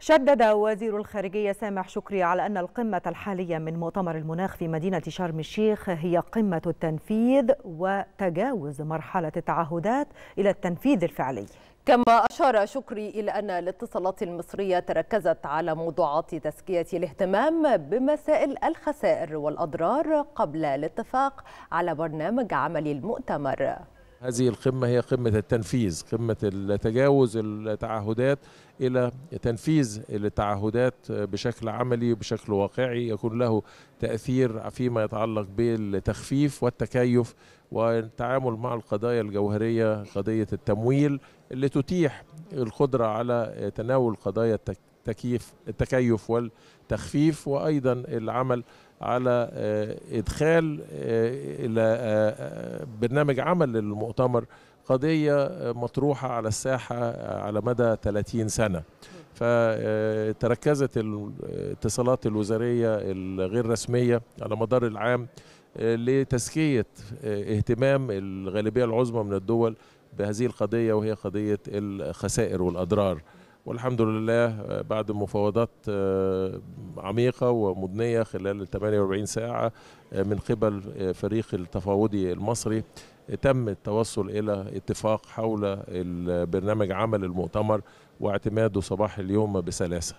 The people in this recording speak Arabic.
شدد وزير الخارجية سامح شكري على أن القمة الحالية من مؤتمر المناخ في مدينة شرم الشيخ هي قمة التنفيذ وتجاوز مرحلة التعهدات إلى التنفيذ الفعلي كما أشار شكري إلى أن الاتصالات المصرية تركزت على موضوعات تزكية الاهتمام بمسائل الخسائر والأضرار قبل الاتفاق على برنامج عمل المؤتمر هذه القمة هي قمة التنفيذ قمة تجاوز التعهدات إلى تنفيذ التعهدات بشكل عملي وبشكل واقعي يكون له تأثير فيما يتعلق بالتخفيف والتكيف والتعامل مع القضايا الجوهرية قضية التمويل اللي تتيح القدرة على تناول قضايا التك... التكييف التكيف والتخفيف وايضا العمل على آه، ادخال آه، الى آه، برنامج عمل للمؤتمر قضيه مطروحه على الساحه على مدى 30 سنه فتركزت الاتصالات الوزاريه الغير رسميه على مدار العام لتزكيه اهتمام الغالبيه العظمى من الدول بهذه القضيه وهي قضيه الخسائر والاضرار والحمد لله آه، بعد مفاوضات آه، عميقة ومدنية خلال 48 ساعة آه، من قبل فريق التفاوضي المصري تم التوصل إلى اتفاق حول برنامج عمل المؤتمر واعتماده صباح اليوم بسلاسة